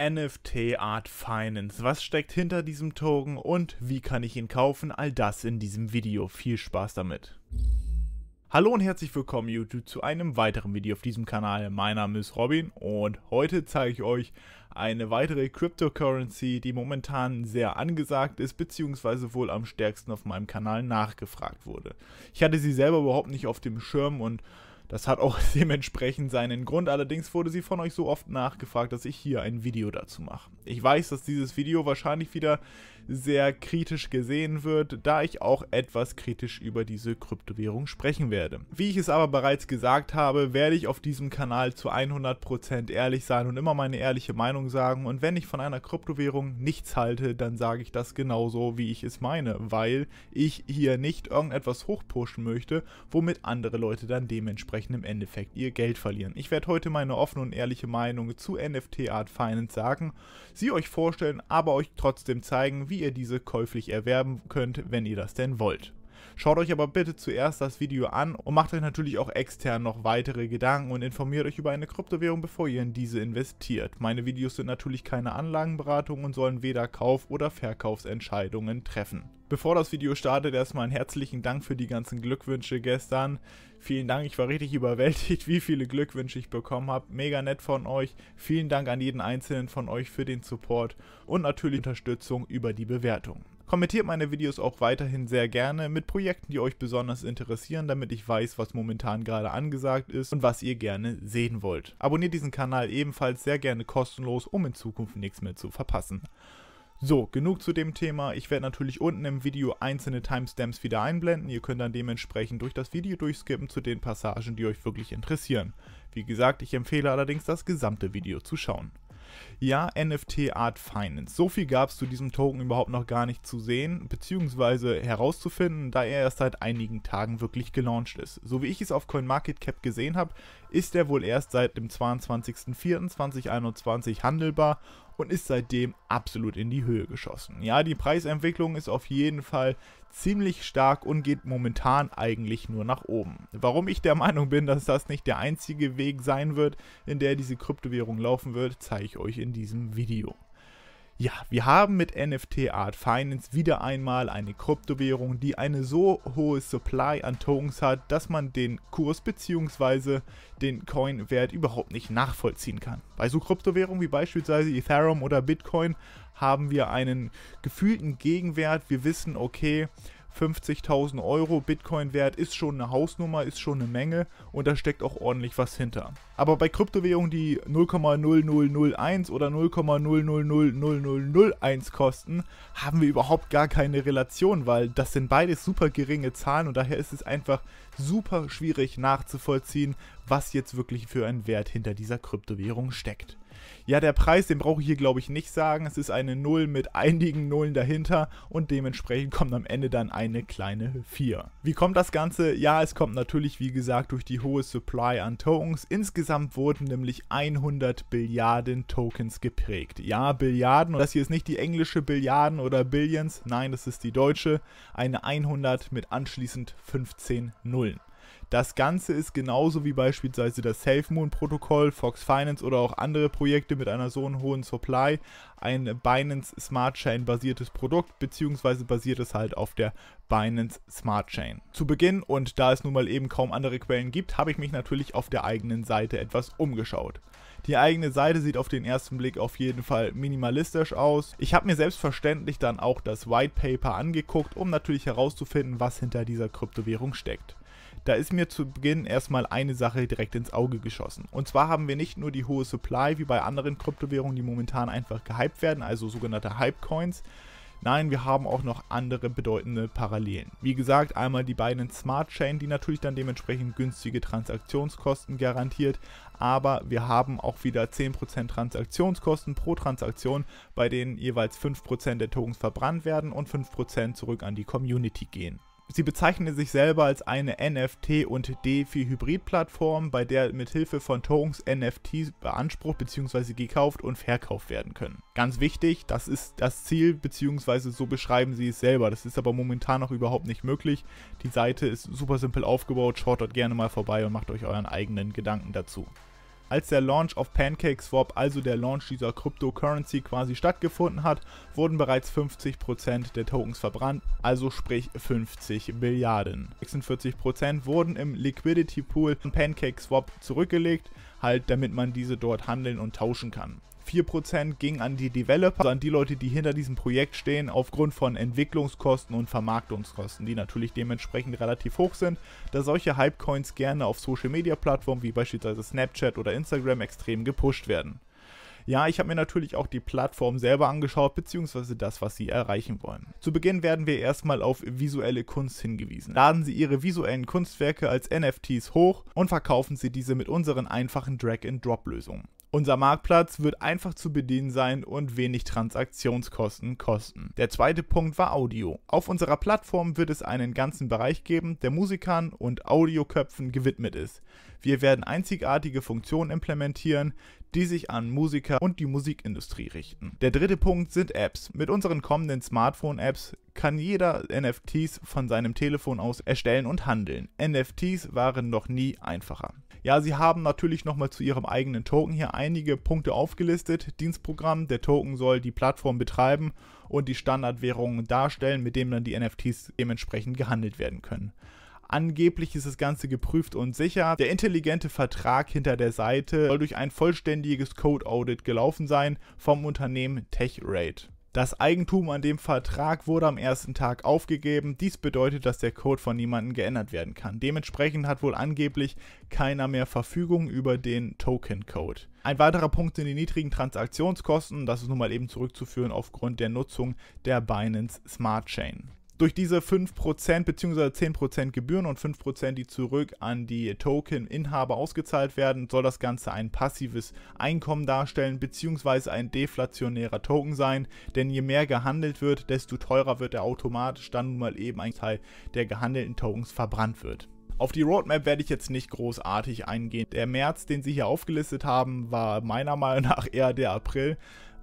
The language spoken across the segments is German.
NFT Art Finance. Was steckt hinter diesem Token und wie kann ich ihn kaufen? All das in diesem Video. Viel Spaß damit. Hallo und herzlich willkommen YouTube zu einem weiteren Video auf diesem Kanal. Mein Name ist Robin und heute zeige ich euch eine weitere Cryptocurrency, die momentan sehr angesagt ist, beziehungsweise wohl am stärksten auf meinem Kanal nachgefragt wurde. Ich hatte sie selber überhaupt nicht auf dem Schirm und das hat auch dementsprechend seinen Grund. Allerdings wurde sie von euch so oft nachgefragt, dass ich hier ein Video dazu mache. Ich weiß, dass dieses Video wahrscheinlich wieder sehr kritisch gesehen wird, da ich auch etwas kritisch über diese Kryptowährung sprechen werde. Wie ich es aber bereits gesagt habe, werde ich auf diesem Kanal zu 100% ehrlich sein und immer meine ehrliche Meinung sagen und wenn ich von einer Kryptowährung nichts halte, dann sage ich das genauso, wie ich es meine, weil ich hier nicht irgendetwas hochpushen möchte, womit andere Leute dann dementsprechend im Endeffekt ihr Geld verlieren. Ich werde heute meine offene und ehrliche Meinung zu NFT Art Finance sagen, sie euch vorstellen, aber euch trotzdem zeigen, wie wie ihr diese käuflich erwerben könnt, wenn ihr das denn wollt. Schaut euch aber bitte zuerst das Video an und macht euch natürlich auch extern noch weitere Gedanken und informiert euch über eine Kryptowährung, bevor ihr in diese investiert. Meine Videos sind natürlich keine Anlagenberatung und sollen weder Kauf- oder Verkaufsentscheidungen treffen. Bevor das Video startet, erstmal einen herzlichen Dank für die ganzen Glückwünsche gestern. Vielen Dank, ich war richtig überwältigt, wie viele Glückwünsche ich bekommen habe. Mega nett von euch. Vielen Dank an jeden einzelnen von euch für den Support und natürlich Unterstützung über die Bewertung. Kommentiert meine Videos auch weiterhin sehr gerne mit Projekten, die euch besonders interessieren, damit ich weiß, was momentan gerade angesagt ist und was ihr gerne sehen wollt. Abonniert diesen Kanal ebenfalls sehr gerne kostenlos, um in Zukunft nichts mehr zu verpassen. So, genug zu dem Thema. Ich werde natürlich unten im Video einzelne Timestamps wieder einblenden. Ihr könnt dann dementsprechend durch das Video durchskippen zu den Passagen, die euch wirklich interessieren. Wie gesagt, ich empfehle allerdings das gesamte Video zu schauen. Ja, NFT Art Finance. So viel gab es zu diesem Token überhaupt noch gar nicht zu sehen bzw. herauszufinden, da er erst seit einigen Tagen wirklich gelauncht ist. So wie ich es auf CoinMarketCap gesehen habe, ist er wohl erst seit dem 22.04.2021 handelbar und ist seitdem absolut in die Höhe geschossen. Ja, die Preisentwicklung ist auf jeden Fall ziemlich stark und geht momentan eigentlich nur nach oben. Warum ich der Meinung bin, dass das nicht der einzige Weg sein wird, in der diese Kryptowährung laufen wird, zeige ich euch in diesem Video. Ja, wir haben mit NFT Art Finance wieder einmal eine Kryptowährung, die eine so hohe Supply an Tokens hat, dass man den Kurs bzw. den Coin-Wert überhaupt nicht nachvollziehen kann. Bei so Kryptowährungen wie beispielsweise Ethereum oder Bitcoin haben wir einen gefühlten Gegenwert. Wir wissen, okay, 50.000 Euro Bitcoin wert ist schon eine Hausnummer, ist schon eine Menge und da steckt auch ordentlich was hinter. Aber bei Kryptowährungen, die 0,0001 oder 0,000001 kosten, haben wir überhaupt gar keine Relation, weil das sind beides super geringe Zahlen und daher ist es einfach super schwierig nachzuvollziehen, was jetzt wirklich für ein Wert hinter dieser Kryptowährung steckt. Ja, der Preis, den brauche ich hier, glaube ich, nicht sagen. Es ist eine 0 mit einigen Nullen dahinter und dementsprechend kommt am Ende dann eine kleine 4. Wie kommt das Ganze? Ja, es kommt natürlich, wie gesagt, durch die hohe Supply an Tokens. Insgesamt wurden nämlich 100 Billiarden Tokens geprägt. Ja, Billiarden. Und das hier ist nicht die englische Billiarden oder Billions. Nein, das ist die deutsche. Eine 100 mit anschließend 15 Nullen. Das Ganze ist genauso wie beispielsweise das SafeMoon-Protokoll, Fox Finance oder auch andere Projekte mit einer so hohen Supply ein Binance Smart Chain basiertes Produkt, beziehungsweise basiert es halt auf der Binance Smart Chain. Zu Beginn, und da es nun mal eben kaum andere Quellen gibt, habe ich mich natürlich auf der eigenen Seite etwas umgeschaut. Die eigene Seite sieht auf den ersten Blick auf jeden Fall minimalistisch aus. Ich habe mir selbstverständlich dann auch das White Paper angeguckt, um natürlich herauszufinden, was hinter dieser Kryptowährung steckt. Da ist mir zu Beginn erstmal eine Sache direkt ins Auge geschossen. Und zwar haben wir nicht nur die hohe Supply wie bei anderen Kryptowährungen, die momentan einfach gehypt werden, also sogenannte Hype-Coins. Nein, wir haben auch noch andere bedeutende Parallelen. Wie gesagt, einmal die beiden Smart Chain, die natürlich dann dementsprechend günstige Transaktionskosten garantiert, aber wir haben auch wieder 10% Transaktionskosten pro Transaktion, bei denen jeweils 5% der Tokens verbrannt werden und 5% zurück an die Community gehen. Sie bezeichnete sich selber als eine NFT- und DeFi-Hybrid-Plattform, bei der mithilfe von Tokens NFTs beansprucht bzw. gekauft und verkauft werden können. Ganz wichtig, das ist das Ziel bzw. so beschreiben sie es selber. Das ist aber momentan noch überhaupt nicht möglich. Die Seite ist super simpel aufgebaut, schaut dort gerne mal vorbei und macht euch euren eigenen Gedanken dazu. Als der Launch auf PancakeSwap, also der Launch dieser Cryptocurrency quasi stattgefunden hat, wurden bereits 50% der Tokens verbrannt, also sprich 50 Milliarden. 46% wurden im Liquidity Pool von PancakeSwap zurückgelegt, halt damit man diese dort handeln und tauschen kann. 4% ging an die Developer, also an die Leute, die hinter diesem Projekt stehen, aufgrund von Entwicklungskosten und Vermarktungskosten, die natürlich dementsprechend relativ hoch sind, da solche Hypecoins gerne auf Social-Media-Plattformen wie beispielsweise Snapchat oder Instagram extrem gepusht werden. Ja, ich habe mir natürlich auch die Plattform selber angeschaut, beziehungsweise das, was sie erreichen wollen. Zu Beginn werden wir erstmal auf visuelle Kunst hingewiesen. Laden Sie Ihre visuellen Kunstwerke als NFTs hoch und verkaufen Sie diese mit unseren einfachen Drag-and-Drop-Lösungen. Unser Marktplatz wird einfach zu bedienen sein und wenig Transaktionskosten kosten. Der zweite Punkt war Audio. Auf unserer Plattform wird es einen ganzen Bereich geben, der Musikern und Audioköpfen gewidmet ist. Wir werden einzigartige Funktionen implementieren, die sich an Musiker und die Musikindustrie richten. Der dritte Punkt sind Apps. Mit unseren kommenden Smartphone-Apps kann jeder NFTs von seinem Telefon aus erstellen und handeln. NFTs waren noch nie einfacher. Ja, sie haben natürlich nochmal zu ihrem eigenen Token hier einige Punkte aufgelistet. Dienstprogramm, der Token soll die Plattform betreiben und die Standardwährungen darstellen, mit denen dann die NFTs dementsprechend gehandelt werden können. Angeblich ist das Ganze geprüft und sicher. Der intelligente Vertrag hinter der Seite soll durch ein vollständiges Code Audit gelaufen sein vom Unternehmen TechRate. Das Eigentum an dem Vertrag wurde am ersten Tag aufgegeben. Dies bedeutet, dass der Code von niemandem geändert werden kann. Dementsprechend hat wohl angeblich keiner mehr Verfügung über den Token-Code. Ein weiterer Punkt sind die niedrigen Transaktionskosten. Das ist nun mal eben zurückzuführen aufgrund der Nutzung der Binance Smart Chain durch diese 5% bzw. 10% Gebühren und 5%, die zurück an die Token-Inhaber ausgezahlt werden, soll das Ganze ein passives Einkommen darstellen bzw. ein deflationärer Token sein. Denn je mehr gehandelt wird, desto teurer wird er automatisch, dann nun mal eben ein Teil der gehandelten Tokens verbrannt wird. Auf die Roadmap werde ich jetzt nicht großartig eingehen. Der März, den sie hier aufgelistet haben, war meiner Meinung nach eher der April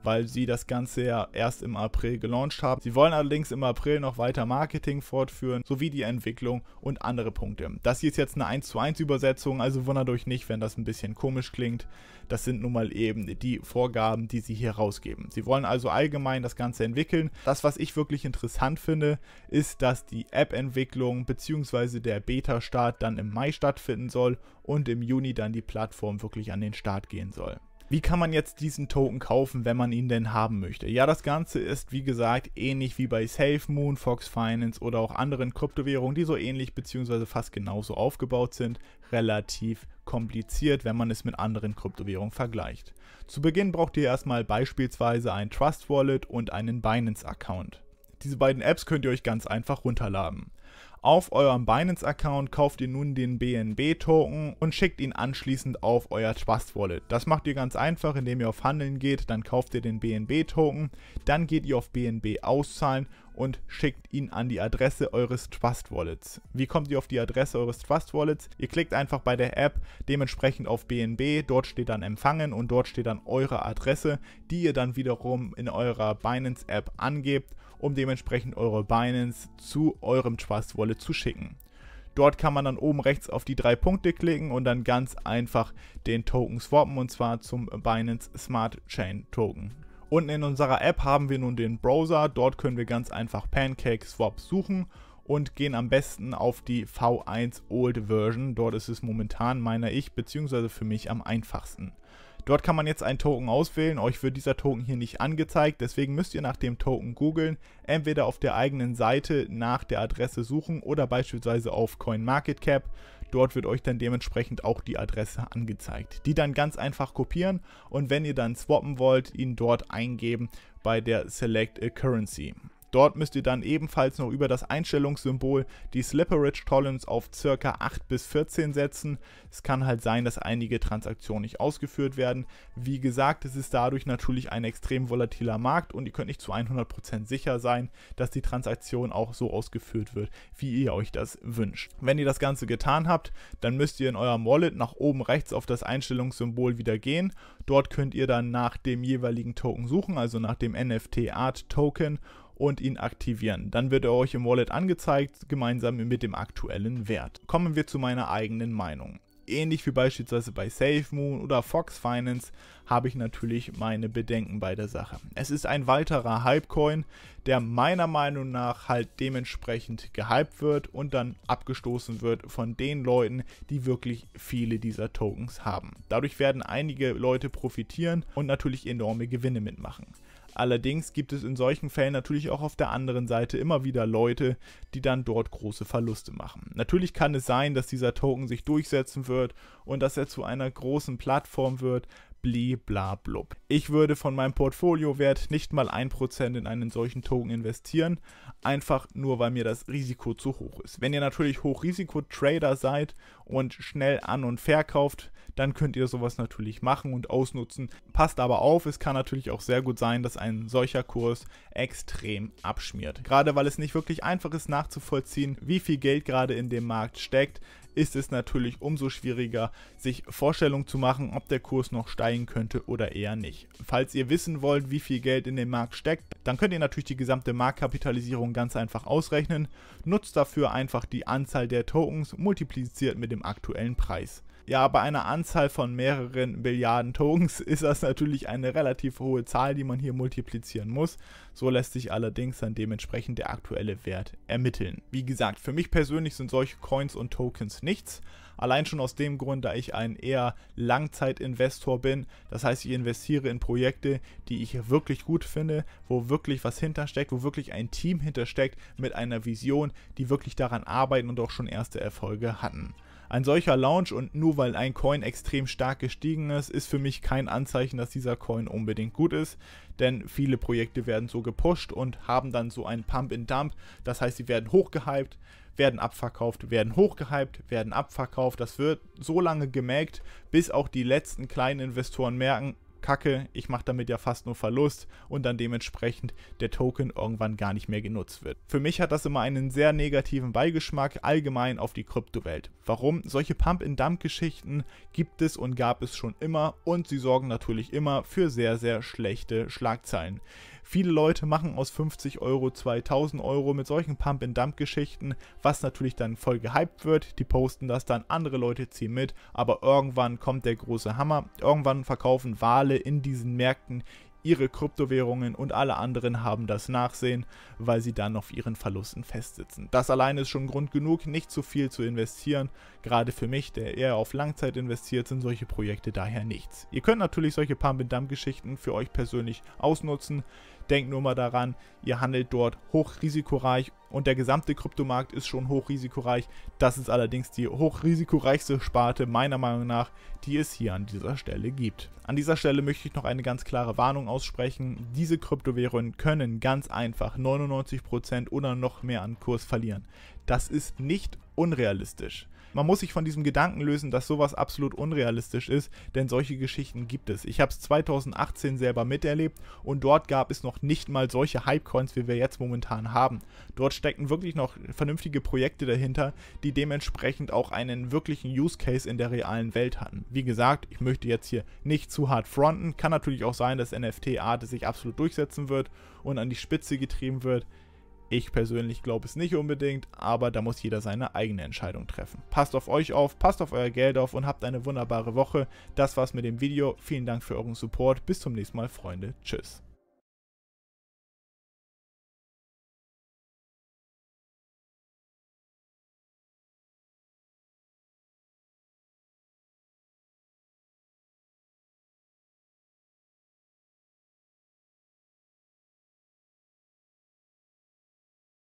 weil sie das Ganze ja erst im April gelauncht haben. Sie wollen allerdings im April noch weiter Marketing fortführen, sowie die Entwicklung und andere Punkte. Das hier ist jetzt eine 1 zu 1 Übersetzung, also wundert euch nicht, wenn das ein bisschen komisch klingt. Das sind nun mal eben die Vorgaben, die sie hier rausgeben. Sie wollen also allgemein das Ganze entwickeln. Das, was ich wirklich interessant finde, ist, dass die App-Entwicklung bzw. der Beta-Start dann im Mai stattfinden soll und im Juni dann die Plattform wirklich an den Start gehen soll. Wie kann man jetzt diesen Token kaufen, wenn man ihn denn haben möchte? Ja, das Ganze ist wie gesagt ähnlich wie bei SafeMoon, Fox Finance oder auch anderen Kryptowährungen, die so ähnlich bzw. fast genauso aufgebaut sind, relativ kompliziert, wenn man es mit anderen Kryptowährungen vergleicht. Zu Beginn braucht ihr erstmal beispielsweise ein Trust Wallet und einen Binance Account. Diese beiden Apps könnt ihr euch ganz einfach runterladen. Auf eurem Binance-Account kauft ihr nun den BNB-Token und schickt ihn anschließend auf euer Trust Wallet. Das macht ihr ganz einfach, indem ihr auf Handeln geht, dann kauft ihr den BNB-Token, dann geht ihr auf BNB auszahlen und schickt ihn an die Adresse eures Trust Wallets. Wie kommt ihr auf die Adresse eures Trust Wallets? Ihr klickt einfach bei der App dementsprechend auf BNB, dort steht dann empfangen und dort steht dann eure Adresse, die ihr dann wiederum in eurer Binance App angebt um dementsprechend eure Binance zu eurem Trust Wallet zu schicken. Dort kann man dann oben rechts auf die drei Punkte klicken und dann ganz einfach den Token swappen und zwar zum Binance Smart Chain Token. Unten in unserer App haben wir nun den Browser, dort können wir ganz einfach Pancake Swap suchen und gehen am besten auf die V1 Old Version. Dort ist es momentan, meiner ich, beziehungsweise für mich am einfachsten. Dort kann man jetzt einen Token auswählen, euch wird dieser Token hier nicht angezeigt, deswegen müsst ihr nach dem Token googeln, entweder auf der eigenen Seite nach der Adresse suchen oder beispielsweise auf CoinMarketCap. Dort wird euch dann dementsprechend auch die Adresse angezeigt. Die dann ganz einfach kopieren und wenn ihr dann swappen wollt, ihn dort eingeben bei der Select a Currency. Dort müsst ihr dann ebenfalls noch über das Einstellungssymbol die Slipperage Tolerance auf ca. 8 bis 14 setzen. Es kann halt sein, dass einige Transaktionen nicht ausgeführt werden. Wie gesagt, es ist dadurch natürlich ein extrem volatiler Markt und ihr könnt nicht zu 100% sicher sein, dass die Transaktion auch so ausgeführt wird, wie ihr euch das wünscht. Wenn ihr das Ganze getan habt, dann müsst ihr in eurem Wallet nach oben rechts auf das Einstellungssymbol wieder gehen. Dort könnt ihr dann nach dem jeweiligen Token suchen, also nach dem NFT Art Token und ihn aktivieren. Dann wird er euch im Wallet angezeigt, gemeinsam mit dem aktuellen Wert. Kommen wir zu meiner eigenen Meinung. Ähnlich wie beispielsweise bei SafeMoon oder Fox Finance habe ich natürlich meine Bedenken bei der Sache. Es ist ein weiterer Hypecoin, der meiner Meinung nach halt dementsprechend gehypt wird und dann abgestoßen wird von den Leuten, die wirklich viele dieser Tokens haben. Dadurch werden einige Leute profitieren und natürlich enorme Gewinne mitmachen. Allerdings gibt es in solchen Fällen natürlich auch auf der anderen Seite immer wieder Leute, die dann dort große Verluste machen. Natürlich kann es sein, dass dieser Token sich durchsetzen wird und dass er zu einer großen Plattform wird, bliblablub. Ich würde von meinem Portfoliowert nicht mal 1% in einen solchen Token investieren, einfach nur weil mir das Risiko zu hoch ist. Wenn ihr natürlich Hochrisikotrader seid und schnell an und verkauft, dann könnt ihr sowas natürlich machen und ausnutzen. Passt aber auf, es kann natürlich auch sehr gut sein, dass ein solcher Kurs extrem abschmiert. Gerade weil es nicht wirklich einfach ist nachzuvollziehen, wie viel Geld gerade in dem Markt steckt, ist es natürlich umso schwieriger, sich Vorstellungen zu machen, ob der Kurs noch steigen könnte oder eher nicht. Falls ihr wissen wollt, wie viel Geld in dem Markt steckt, dann könnt ihr natürlich die gesamte Marktkapitalisierung ganz einfach ausrechnen. Nutzt dafür einfach die Anzahl der Tokens multipliziert mit dem aktuellen Preis. Ja, bei einer Anzahl von mehreren Milliarden Tokens ist das natürlich eine relativ hohe Zahl, die man hier multiplizieren muss. So lässt sich allerdings dann dementsprechend der aktuelle Wert ermitteln. Wie gesagt, für mich persönlich sind solche Coins und Tokens nichts. Allein schon aus dem Grund, da ich ein eher Langzeitinvestor bin. Das heißt, ich investiere in Projekte, die ich wirklich gut finde, wo wirklich was hintersteckt, wo wirklich ein Team hintersteckt mit einer Vision, die wirklich daran arbeiten und auch schon erste Erfolge hatten. Ein solcher Launch und nur weil ein Coin extrem stark gestiegen ist, ist für mich kein Anzeichen, dass dieser Coin unbedingt gut ist, denn viele Projekte werden so gepusht und haben dann so einen Pump in Dump, das heißt, sie werden hochgehypt, werden abverkauft, werden hochgehypt, werden abverkauft. Das wird so lange gemerkt, bis auch die letzten kleinen Investoren merken, kacke, ich mache damit ja fast nur Verlust und dann dementsprechend der Token irgendwann gar nicht mehr genutzt wird. Für mich hat das immer einen sehr negativen Beigeschmack allgemein auf die Kryptowelt. Warum? Solche Pump-and-Dump-Geschichten gibt es und gab es schon immer und sie sorgen natürlich immer für sehr, sehr schlechte Schlagzeilen. Viele Leute machen aus 50 Euro 2000 Euro mit solchen Pump-and-Dump-Geschichten, was natürlich dann voll gehypt wird. Die posten das dann, andere Leute ziehen mit, aber irgendwann kommt der große Hammer. Irgendwann verkaufen Wale in diesen Märkten ihre Kryptowährungen und alle anderen haben das Nachsehen, weil sie dann auf ihren Verlusten festsitzen. Das allein ist schon Grund genug, nicht zu viel zu investieren. Gerade für mich, der eher auf Langzeit investiert, sind solche Projekte daher nichts. Ihr könnt natürlich solche Pump-and-Dump-Geschichten für euch persönlich ausnutzen. Denkt nur mal daran, ihr handelt dort hochrisikoreich und der gesamte Kryptomarkt ist schon hochrisikoreich. Das ist allerdings die hochrisikoreichste Sparte meiner Meinung nach, die es hier an dieser Stelle gibt. An dieser Stelle möchte ich noch eine ganz klare Warnung aussprechen. Diese Kryptowährungen können ganz einfach 99% oder noch mehr an Kurs verlieren. Das ist nicht unrealistisch man muss sich von diesem Gedanken lösen, dass sowas absolut unrealistisch ist, denn solche Geschichten gibt es. Ich habe es 2018 selber miterlebt und dort gab es noch nicht mal solche Hypecoins, wie wir jetzt momentan haben. Dort stecken wirklich noch vernünftige Projekte dahinter, die dementsprechend auch einen wirklichen Use Case in der realen Welt hatten. Wie gesagt, ich möchte jetzt hier nicht zu hart fronten, kann natürlich auch sein, dass nft arte sich absolut durchsetzen wird und an die Spitze getrieben wird. Ich persönlich glaube es nicht unbedingt, aber da muss jeder seine eigene Entscheidung treffen. Passt auf euch auf, passt auf euer Geld auf und habt eine wunderbare Woche. Das war's mit dem Video. Vielen Dank für euren Support. Bis zum nächsten Mal, Freunde. Tschüss.